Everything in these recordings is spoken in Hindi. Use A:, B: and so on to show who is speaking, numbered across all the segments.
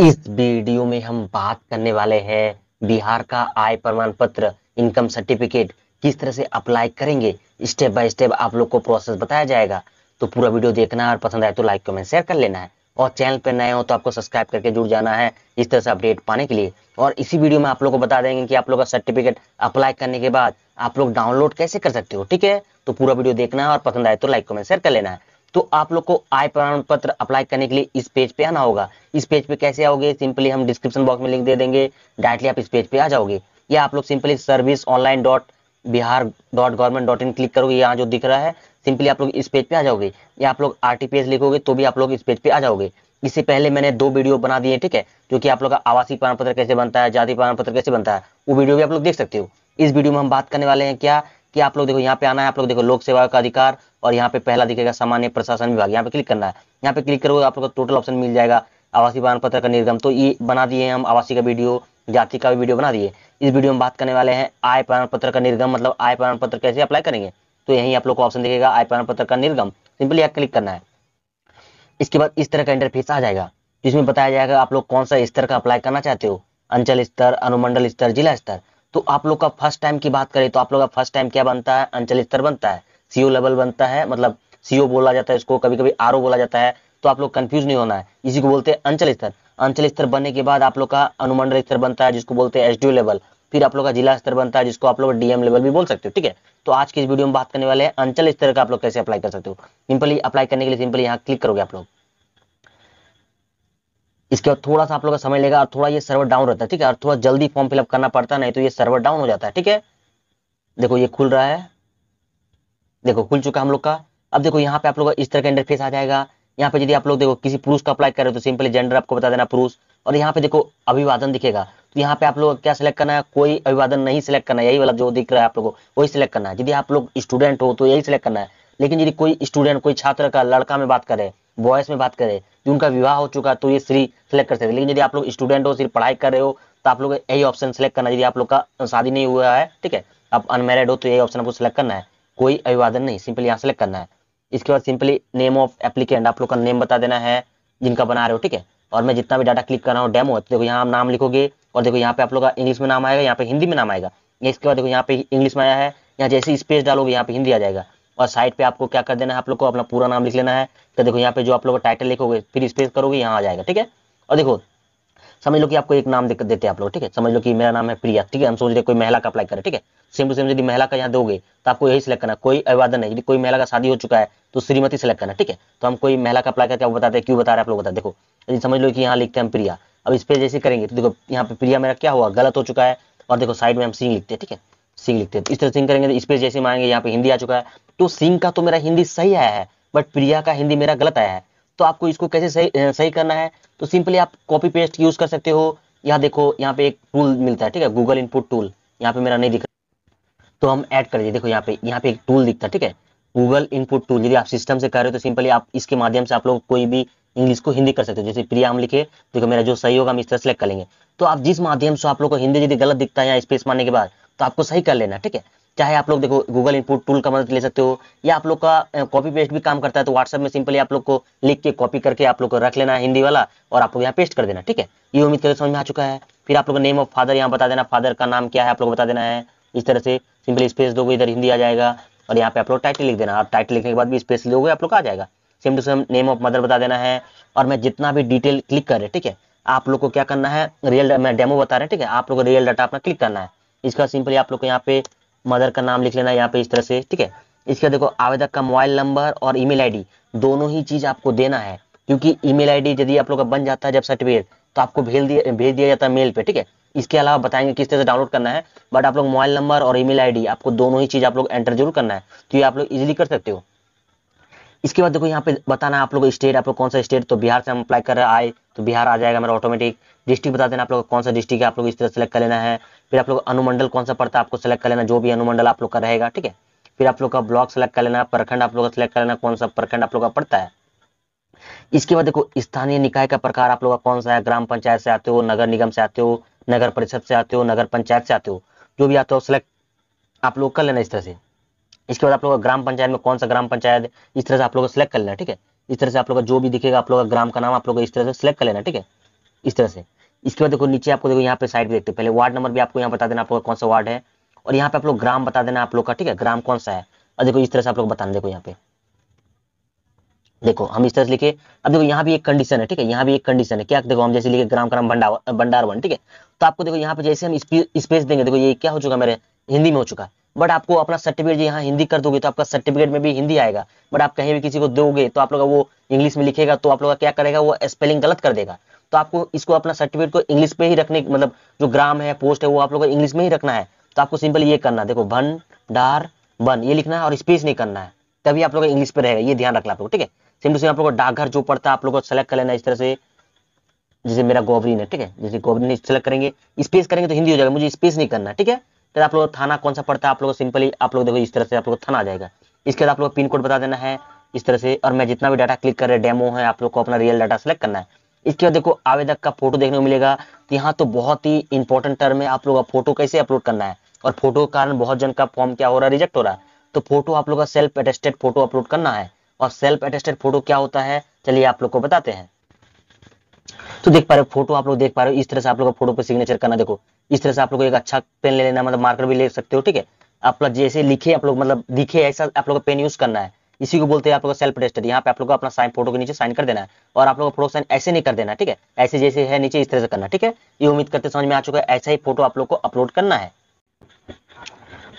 A: इस वीडियो में हम बात करने वाले हैं बिहार का आय प्रमाण पत्र इनकम सर्टिफिकेट किस तरह से अप्लाई करेंगे स्टेप बाय स्टेप आप लोग को प्रोसेस बताया जाएगा तो पूरा वीडियो देखना और पसंद आए तो लाइक कमेंट शेयर कर लेना है और चैनल पर नए हो तो आपको सब्सक्राइब करके जुड़ जाना है इस तरह से अपडेट पाने के लिए और इसी वीडियो में आप लोग को बता देंगे कि आप लोग का सर्टिफिकेट अप्लाई करने के बाद आप लोग डाउनलोड कैसे कर सकते हो ठीक है तो पूरा वीडियो देखना है और पसंद आए तो लाइक कमेंट शेयर कर लेना है तो आप लोग को आय प्रमाण पत्र अप्लाई करने के लिए इस पेज पे आना होगा इस पेज पे कैसे आओगे सिंपली हम डिस्क्रिप्शन बॉक्स में लिंक दे देंगे डायरेक्टली आप इस पेज पे आ जाओगे या आप लोग simply service online dot Bihar dot government dot in click करोगे यहाँ जो दिख रहा है सिंपली आप लोग इस पेज पे आ जाओगे या आप लोग आरटीपीएस लिखोगे तो भी आप लोग इस पेज पे आ जाओगे इससे पहले मैंने दो वीडियो बना दिए ठीक है जो की आप लोग का आवासीय प्रमाण पत्र कैसे बनता है जाति प्रमाण पत्र कैसे बनता है वो वीडियो भी आप लोग देख सकते हो इस वीडियो में हम बात करने वाले हैं क्या कि आप लोग देखो यहाँ पे आना है आप लोग देखो लोक सेवा का अधिकार और यहाँ पे पहला दिखेगा सामान्य प्रशासन विभाग यहाँ पे क्लिक करना है यहाँ पे क्लिक करोगे आप लोग टोटल ऑप्शन मिल जाएगा आवासीय प्रमाण पत्र का निर्गम तो ये बना दिए हम आवासीय का वीडियो जाति का भी वीडियो बना दिए इस वीडियो में बात करने वाले हैं आय प्रमाण पत्र का निर्गम मतलब आय प्रमाण पत्र कैसे अप्लाई करेंगे तो यही आप लोग को ऑप्शन दिखेगा आय प्रमाण पत्र का निर्गम सिंपली यहाँ क्लिक करना है इसके बाद इस तरह का इंटरफेस आ जाएगा जिसमें बताया जाएगा आप लोग कौन सा स्तर का अप्लाई करना चाहते हो अंचल स्तर अनुमंडल स्तर जिला स्तर तो आप लोग का फर्स्ट टाइम की बात करें तो आप लोग का फर्स्ट टाइम क्या बनता है अंचल स्तर बनता है सीओ लेवल बनता है मतलब सीओ बोला जाता है इसको कभी कभी आर बोला जाता है तो आप लोग कंफ्यूज नहीं होना है इसी को बोलते हैं अंचल स्तर अंचल स्तर बनने के बाद आप लोग का अनुमंडल स्तर बनता है जिसको बोलते हैं एसडीओ लेवल फिर आप लोग का जिला स्तर बनता है जिसको आप लोग डीएम लेवल भी बोल सकते हो ठीक है तो आज की इस वीडियो में बात करने वाले हैं अंचल स्तर का आप लोग कैसे अप्लाई कर सकते हो सिंपली अप्लाई करने के लिए सिंपली यहाँ क्लिक करोगे आप लोग इसके बाद थोड़ा सा आप लोग का समय लेगा और थोड़ा ये सर्वर डाउन रहता है ठीक है और थोड़ा जल्दी फॉर्म फिलअप करना पड़ता है नहीं तो ये सर्वर डाउन हो जाता है ठीक है देखो ये खुल रहा है देखो खुल चुका है हम लोग का अब देखो यहाँ पे आप लोग इस तरह का इंटरफेस आ जाएगा यहाँ पे यदि आप लोग देखो किसी पुरुष का अप्लाई करें तो सिंपली जेंडर आपको बता देना पुरुष और यहाँ पे देखो अभिवादन दिखेगा तो यहाँ पे आप लोग क्या सिलेक्ट करना है कोई अभिवादन नहीं सिलेक्ट करना है यही वाला जो दिख रहा है आप लोगों को वही सिलेक्ट करना है यदि आप लोग स्टूडेंट हो तो यही सिलेक्ट करना है लेकिन यदि कोई स्टूडेंट कोई छात्र का लड़का में बात करें वॉयस में बात करें जो उनका विवाह हो चुका तो ये स्त्री सेलेक्ट कर सकते लेकिन यदि आप लोग स्टूडेंट हो सिर्फ पढ़ाई कर रहे हो तो आप लोग यही ऑप्शन सेलेक्ट करना यदि आप लोग का शादी नहीं हुआ है ठीक है आप अनमेरिड हो तो यही ऑप्शन आपको सेलेक्ट करना है कोई अभिवादन नहीं सिंपली यहाँ सेलेक्ट करना है इसके बाद सिंपली नेम ऑफ एप्लीकेंट आप लोग का नेम बता देना है जिनका बना रहे हो ठीक है और मैं जितना भी डाटा क्लिक कर रहा हूँ डेमो तो देखो यहाँ आप नाम लिखोगे और देखो यहाँ पे आप लोग का इंग्लिश में नाम आएगा यहाँ पे हिंदी में नाम आएगा इसके बाद देखो यहाँ पे इंग्लिश में आया है यहाँ जैसे स्पेस डालोगे यहाँ पे हिंदी आ जाएगा और साइड पे आपको क्या कर देना है आप लोग को अपना पूरा नाम लिख लेना है तो देखो यहाँ पे जो आप लोग टाइटल लिखोगे फिर स्पेस करोगे यहाँ आ जाएगा ठीक है और देखो समझ लो कि आपको एक नाम देते हैं आप लोग ठीक है समझ लो कि मेरा नाम है प्रिया ठीक है हम सोच रहे कोई महिला का अप्लाई करें ठीक है सेम टू सेम यदि महिला का यहाँ दोगे तो आपको यही सिलेक्ट करना कोई अभिवादन है यदि कोई महिला का शादी हो चुका है तो श्रीमती सेलेक्ट करना ठीक है तो हम कोई महिला का अप्लाई करके आप बताते हैं क्यों बता रहे आप लोग बता देखो यदि समझ लो कि यहाँ लिखते हैं प्रिया अब इस पर जैसे करेंगे तो देखो यहाँ पे प्रिया मेरा क्या हुआ गलत हो चुका है और देखो साइड में हम सिंह लिखते हैं ठीक है सिंह लिखते हैं इस तरह सिंह करेंगे तो इस पर जैसे मांगे यहाँ पे हिंदी आ चुका है तो सिंह का तो मेरा हिंदी सही आया है बट प्रिया का हिंदी मेरा गलत आया है तो आपको इसको कैसे सही सही करना है तो सिंपली आप कॉपी पेस्ट यूज कर सकते हो यहाँ देखो यहाँ पे एक टूल मिलता है ठीक है गूगल इनपुट टूल यहाँ पे मेरा नहीं दिख रहा तो हम ऐड कर दिए देखो यहाँ पे यहाँ पे एक टूल दिखता है ठीक है गूगल इनपुट टूल यदि आप सिस्टम से कर रहे हो तो सिंपली आप इसके माध्यम से आप लोग कोई भी इंग्लिश को हिंदी कर सकते हो जैसे प्रिया हम लिखे देखो मेरा जो सही होगा हम इस तरह सेलेक्ट कर लेंगे तो आप जिस माध्यम से आप लोग को हिंदी यदि गलत दिखता है या स्पेस मारने के बाद तो आपको सही कर लेना ठीक है चाहे आप लोग देखो गूगल इनपुट टूल का मदद ले सकते हो या आप लोग का कॉपी पेस्ट भी काम करता है तो व्हाट्सएप में सिंपली आप लोग को लिख के कॉपी करके आप लोग को रख लेना हिंदी वाला और आप लोग यहाँ पेस्ट कर देना ठीक है ये उम्मीद करके समझ में आ चुका है फिर आप लोग नेम ऑफ फादर यहाँ बता देना फादर का नाम क्या है आप लोग बता देना है इस तरह से सिंपली स्पेस दोगे इधर हिंदी आ जाएगा और यहाँ पे आप लोग टाइटल लिख देना और टाइटल लिखने के बाद भी स्पेस लोगे आप लोग आ जाएगा same to same name of mother बता देना है और मैं जितना भी डिटेल क्लिक कर रहे ठीक है आप लोग को क्या करना है रियल मैं डेमो बता रहे हैं ठीक है आप लोग को रियल डाटा अपना क्लिक करना है इसका सिंपली आप लोग को यहाँ पे मदर का नाम लिख लेना यहाँ पे इस तरह से ठीक है इसके देखो आवेदक का मोबाइल नंबर और ईमेल आईडी दोनों ही चीज आपको देना है क्योंकि ईमेल आईडी यदि आप लोग का बन जाता है जब सर्टिफिकेट तो आपको भेज दिया भेज दिया जाता है मेल पे ठीक है इसके अलावा बताएंगे किस तरह से डाउनलोड करना है बट आप लोग मोबाइल नंबर और ईमेल आईडी आपको दोनों ही चीज आप लोग एंटर जरूर करना है तो ये आप लोग इजिली कर सकते हो इसके बाद देखो यहाँ पे बताना आप लोग स्टेट आप लोग कौन सा स्टेट तो बिहार से हम अप्लाई कर रहे हैं आए तो बिहार आ जाएगा मेरा ऑटोमेटिक डिस्ट्रिक्ट बता देना आप लोग कौन सा डिस्ट्रिक्ट है आप लोग इस तरह सेलेक्ट कर लेना है फिर आप लोग अनुमंडल कौन सा पड़ता है आपको सेलेक्ट कर लेना जो भी अनुमंडल आप लोग का रहेगा ठीक है फिर आप लोग का ब्लॉक सेलेक्ट कर लेना प्रखंड आप लोग का सिलेक्ट कर लेना कौन सा प्रखंड आप लोग का पड़ता है इसके बाद देखो स्थानीय निकाय का प्रकार आप लोग का कौन सा है ग्राम पंचायत से आते हो नगर निगम से आते हो नगर परिषद से आते हो नगर पंचायत से आते हो जो भी आते हो सिलेक्ट आप लोग कर लेना इस तरह से इसके बाद आप लोग ग्राम पंचायत में कौन सा ग्राम पंचायत इस तरह से आप लोग सेलेक्ट कर लेना ठीक है इस तरह से आप लोग का जो भी दिखेगा आप लोग का ग्राम का नाम आप लोग इस तरह से सिलेक्ट कर लेना ठीक है इस तरह से इसके बाद देखो नीचे आपको देखो यहाँ पे साइड देखते पहले वार्ड नंबर भी आपको यहाँ बता देना आपको कौन सा वार्ड है और यहाँ पे आप लोग ग्राम बता देना आप लोग का ठीक है ग्राम कौन सा है और देखो इस तरह से आप लोग बताना देखो यहाँ पे देखो हम इस तरह से लिखे अब देखो यहाँ भी एक कंडीशन है ठीक है यहाँ भी एक कंडीशन है क्या देखो हम जैसे लिखे ग्राम ग्राम भंडार वन ठीक है तो आपको देखो यहाँ पे जैसे हम स्पेस देंगे देखो ये क्या हो चुका मेरे हिंदी में हो चुका बट आपको अपना सर्टिफिकेट यहाँ हिंदी कर दोगे तो आपका सर्टिफिकेट में भी हिंदी आएगा बट आप कहीं भी किसी को दोगे तो आप लोग वो इंग्लिश में लिखेगा तो आप लोग क्या करेगा वो स्पेलिंग गलत कर देगा तो आपको इसको अपना सर्टिफिकेट को इंग्लिश में ही रखने मतलब जो ग्राम है पोस्ट है वो आप लोग को इंग्लिश में ही रखना है तो आपको सिंपल ये करना है देखो भन डार बन ये लिखना है और स्पेस नहीं करना है तभी आप लोग इंग्लिश पे रहेगा ये ध्यान रखना आप लोग ठीक है सेम टू सेम आप लोग डाकघर जो पड़ता है आप लोग को सेलेक्ट कर लेना इस तरह से जैसे मेरा गोवरीन है ठीक है जैसे गोवरीन सेलेक्ट करेंगे स्पेस करेंगे तो हिंदी हो जाएगा मुझे स्पेस नहीं करना ठीक है फिर आप लोग थाना कौन सा पड़ता है आप लोग सिंपली आप लोग देखो इस तरह से आप लोग थाना आ जाएगा इसके बाद आप लोग पिन कोड बता देना है इस तरह से और मैं जितना भी डाटा क्लिक कर रहे डेमो है आप लोग को अपना रियल डाटा सेलेक्ट करना है इसके बाद देखो आवेदक का फोटो देखने को मिलेगा तो यहाँ तो बहुत ही इंपॉर्टेंट टर्म है आप लोग का फोटो कैसे अपलोड करना है और फोटो के कारण बहुत जन का फॉर्म क्या हो रहा है रिजेक्ट हो रहा है तो फोटो आप लोग का सेल्फ अटेस्टेड फोटो अपलोड करना है और सेल्फ अटेस्टेड फोटो क्या होता है चलिए आप लोग को बताते हैं तो देख पा रहे हो फोटो आप लोग देख पा रहे हो इस तरह से आप लोग फोटो पर सिग्नेचर करना देखो इस तरह से आप लोग एक अच्छा पेन ले लेना मतलब मार्कर भी ले सकते हो ठीक है आप लोग जैसे लिखे आप लोग मतलब दिखे ऐसा आप लोग पेन यूज करना है इसी को बोलते हैं आप लोग सेल्फ रजिस्टर यहाँ पे आप लोग अपना साइन फोटो के नीचे साइन कर देना है और आप लोग फोटो साइन ऐसे नहीं कर देना ठीक है ऐसे जैसे है नीचे इस तरह से करना ठीक है ये उम्मीद करते समझ में आ चुका है ऐसा ही फोटो आप लोग को अपलोड करना है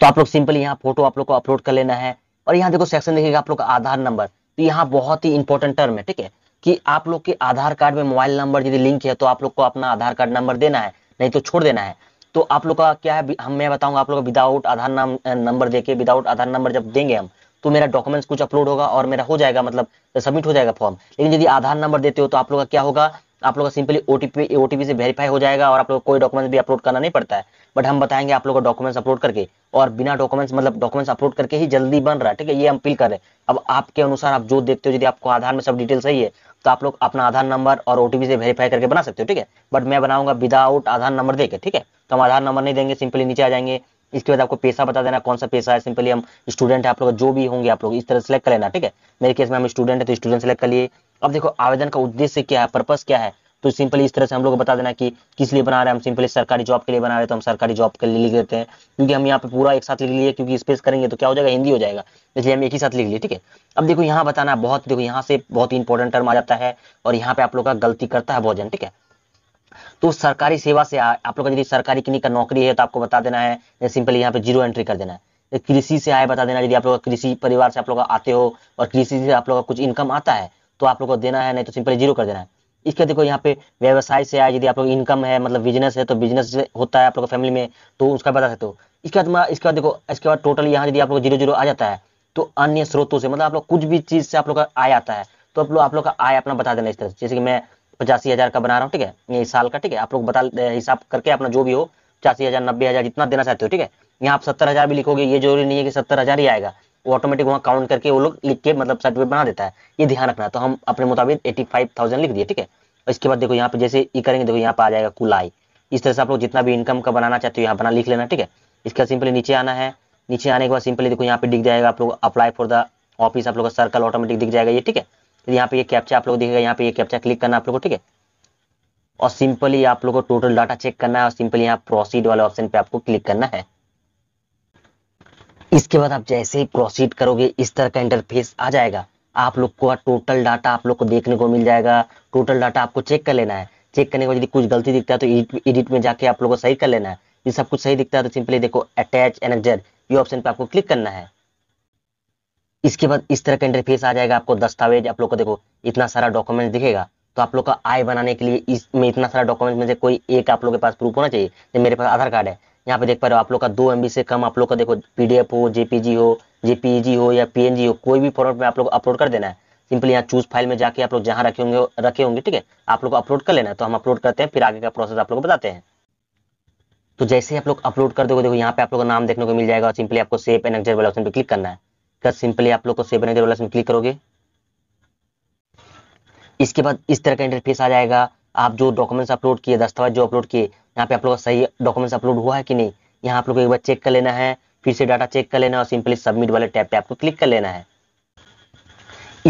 A: तो आप लोग सिंपली यहाँ फोटो आप लोग को अपलोड कर लेना है और यहाँ देखो सेक्शन देखिएगा आप लोग का आधार नंबर तो यहाँ बहुत ही इंपॉर्टेंट टर्म है ठीक है कि आप लोग के आधार कार्ड में मोबाइल नंबर यदि लिंक है तो आप लोग को अपना आधार कार्ड नंबर देना है नहीं तो छोड़ देना है तो आप लोग का क्या है हम मैं बताऊंगा आप लोग विदाउट आधार नंबर देके विदाउट आधार नंबर जब देंगे हम तो मेरा डॉक्यूमेंट्स कुछ अपलोड होगा और मेरा हो जाएगा मतलब सबमिट हो जाएगा फॉर्म लेकिन यदि आधार नंबर देते हो तो आप लोग का क्या होगा आप लोग का सिंपली ओटीपी ओटीपी से वेरीफाई हो जाएगा और आप लोग कोई डॉक्यूमेंट्स भी अपलोड करना नहीं पड़ता है बट हम बताएंगे आप लोग का डॉक्यूमेंट्स अपलोड करके और बिना डॉक्यूमेंट्स मतलब डॉक्यूमेंट्स अपलोड करके ही जल्दी बन रहा है ठीक है ये हम अपील कर रहे हैं अब आपके अनुसार आप जो देखते हो यदि आपको आधार में सब डिटेल सही है तो आप लोग अपना आधार नंबर और ओटीपी से वेरीफाई करके बना सकते हो ठीक है बट मैं बनाऊंगा विदाउट आधार नंबर देकर ठीक है तो हम आधार नंबर नहीं देंगे सिंपली नीचे आ जाएंगे इसके बाद आपको पैसा बता देना कौन सा पैसा है सिंपली हम स्टूडेंट है आप लोग जो भी होंगे आप लोग इस तरह सेलेक्ट कर लेना ठीक है मेरे केस में हम स्टूडेंट है तो स्टूडेंट सेलेक्ट कर लिए अब देखो आवेदन का उद्देश्य क्या है पर्पस क्या है तो सिंपली इस तरह से हम लोग बता देना कि किस लिए बना रहे हैं हम सिंपली सरकारी जॉब के लिए बना रहे हैं तो हम सरकारी जॉब के लिए लिख देते हैं क्योंकि हम यहाँ पे पूरा एक साथ लिख लिए क्योंकि स्पेस करेंगे तो क्या हो जाएगा हिंदी हो जाएगा इसलिए हम एक ही साथ लिख लिए ठीक है अब देखो यहाँ बताना बहुत देखो यहाँ से बहुत इंपॉर्टेंट टर्म आ जाता है और यहाँ पे आप लोग का गलती करता है भोजन ठीक है तो सरकारी सेवा से आए आप लोग का यदि सरकारी किन्हीं का नौकरी है तो आपको बता देना है सिंपली यहाँ पे जीरो एंट्री कर देना है कृषि से आए बता देना यदि आप लोग कृषि परिवार से आप लोग आते हो और कृषि से आप लोग का कुछ इनकम आता है तो आप लोग को देना है नहीं तो सिंपली जीरो कर देना है इसके देखो यहाँ पे व्यवसाय से आए यदि आप लोग इनकम है मतलब बिजनेस है तो बिजनेस होता है आप लोग फैमिली में तो उसका बता सकते हो इसके बाद इसके बाद देखो इसके बाद टोटल यहाँ यदि आप लोग जीरो जीरो आ जाता है तो अन्य स्रोतों से मतलब आप लोग कुछ भी चीज से आप लोग का आय आता है तो आप लोग आप लोग का आय अपना बता देना इस तरह से जैसे कि मैं पचासी हजार का बना रहा हूँ ठीक है ये साल का ठीक है आप लोग बता हिसाब करके अपना जो भी हो पचासी हजार नब्बे हजार जितना देना चाहते हो ठीक है यहाँ आप सत्तर हजार भी लिखोगे ये जरूरी नहीं है कि सत्तर हजार ही आएगा वो ऑटोमेटिक वहाँ काउंट करके वो लोग लिख के मतलब सर्टिफिकेट बना देता है ये ध्यान रखना तो हम अपने मुताबिक एटी फाइव थाउजेंड लिख दिए ठीक है इसके बाद देखो यहाँ पे जैसे ये करेंगे देखो यहाँ पे आ जाएगा कुल आई इस तरह से आप लोग जितना भी इनकम का बनाना चाहते हो यहाँ बना लिख लेना ठीक है इसका सिंपली नीचे आना है नीचे आने के बाद सिंपली देखो यहाँ पे दिख जाएगा आप लोग अप्लाई फॉर द ऑफिस आप लोग का सर्कल ऑटोमेटिक दिख जाएगा ये ठीक है यहाँ पे ये कैप्चा आप लोग देखेगा यहाँ पे ये कैप्चा क्लिक करना आप लोग को ठीक है और सिंपली आप लोग को टोटल डाटा चेक करना है और सिंपली यहाँ प्रोसीड वाले ऑप्शन पे आपको क्लिक करना है इसके बाद आप जैसे ही प्रोसीड करोगे इस तरह का इंटरफेस आ जाएगा आप लोग को टोटल डाटा आप लोग को देखने को मिल जाएगा टोटल डाटा आपको चेक कर लेना है चेक करने के बाद यदि कुछ गलती दिखता है तो एडिट में जाके आप लोग को सही कर लेना है ये सब कुछ सही दिखता है तो सिंपली देखो अटैच एनेक्जर ये ऑप्शन पे आपको क्लिक करना है इसके बाद इस तरह का इंटरफेस आ जाएगा आपको दस्तावेज आप लोग को देखो इतना सारा डॉक्यूमेंट दिखेगा तो आप लोग का आय बनाने के लिए इसमें इतना सारा डॉक्यूमेंट में से कोई एक आप लोग के पास प्रूफ होना चाहिए जैसे मेरे पास आधार कार्ड है यहाँ पे देख पा रहे हो आप लोग का दो एम से कम आप लोग का देखो पीडीएफ हो जेपीजी हो जेपीजी हो या पीएनजी हो कोई भी फॉर्मेट में आप लोग अपलोड कर देना है सिंपली यहाँ चूज फाइल में जाके आप लोग जहाँ रखे होंगे रखे होंगे ठीक है आप लोग अपलोड कर लेना है तो हम अपलोड करते हैं फिर आगे का प्रोसेस आप लोग बताते हैं तो जैसे आप लोग अपलोड कर दोगे देखो यहाँ पे आप लोग का नाम देखने को मिल जाएगा सिंपली आपको सेफ एंड एक्जर वाले ऑप्शन पर क्लिक करना है इसका सिंपली आप लोग को सेव बनाई वाला क्लिक करोगे इसके बाद इस तरह का इंटरफेस आ जाएगा आप जो डॉक्यूमेंट्स अपलोड किए दस्तावेज जो अपलोड किए यहाँ पे आप लोग का सही डॉक्यूमेंट्स अपलोड हुआ है कि नहीं यहाँ आप लोग एक बार चेक कर लेना है फिर से डाटा चेक कर लेना और सिंपली सबमिट वाले टैब पे आपको क्लिक कर लेना है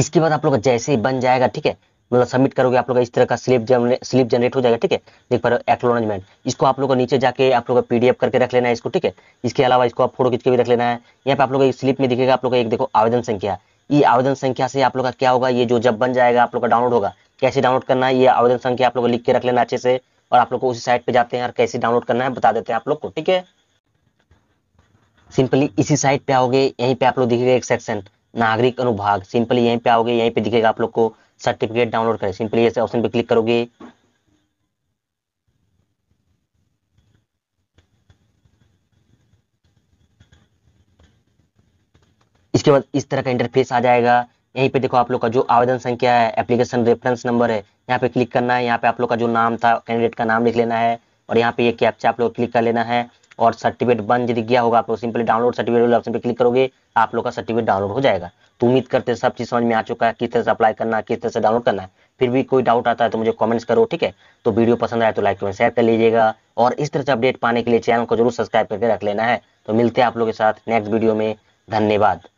A: इसके बाद आप लोग जैसे ही बन जाएगा ठीक है मतलब सबमिट करोगे आप लोग का इस तरह का स्लिप जन, स्लिप जनरेट हो जाएगा ठीक है देख पा रहे हो एक्नोलॉजमेंट इसको आप लोग को नीचे जाके आप लोग पीडीएफ करके रख लेना है इसको ठीक है इसके अलावा इसको आप फोटो खींच के भी रख लेना है यहाँ पे आप लोग एक स्लिप में दिखेगा आप लोग का एक देखो आवेदन संख्या ये आवेदन संख्या से आप लोग का क्या होगा ये जो जब बन जाएगा आप लोग का डाउनलोड होगा कैसे डाउनलोड करना है ये आवेदन संख्या आप लोग लिख के रख लेना अच्छे से और आप लोग को उसी साइट पे जाते हैं और कैसे डाउनलोड करना है बता देते हैं आप लोग को ठीक है सिंपली इसी साइट पे आओगे यहीं पे आप लोग दिखेगा एक सेक्शन नागरिक अनुभाग सिंपली यहीं पे आओगे यहीं पे दिखेगा आप लोग को सर्टिफिकेट डाउनलोड करें सिंपली ऐसे ऑप्शन पे क्लिक करोगे इसके बाद इस तरह का इंटरफेस आ जाएगा यहीं पे देखो आप लोग का जो आवेदन संख्या है एप्लीकेशन रेफरेंस नंबर है यहाँ पे क्लिक करना है यहाँ पे आप लोग का जो नाम था कैंडिडेट का नाम लिख लेना है और यहाँ पे ये यह कैप्चा आप लोग क्लिक कर लेना है और सर्टिफिकेट बन यदि गया होगा आप लोग सिंपली डाउनलोड सर्टिफिकेट वाले ऑप्शन पर क्लिक करोगे आप लोग का सर्टिफिकेट डाउनलोड हो जाएगा तो उम्मीद करते सब चीज़ समझ में आ चुका है किस तरह से अप्लाई करना किस तरह से डाउनलोड करना है फिर भी कोई डाउट आता है तो मुझे कमेंट्स करो ठीक है तो वीडियो पसंद आए तो लाइक कमेंट शेयर कर लीजिएगा और इस तरह से अपडेट पाने के लिए चैनल को जरूर सब्सक्राइब करके रख लेना है तो मिलते हैं आप लोग के साथ नेक्स्ट वीडियो में धन्यवाद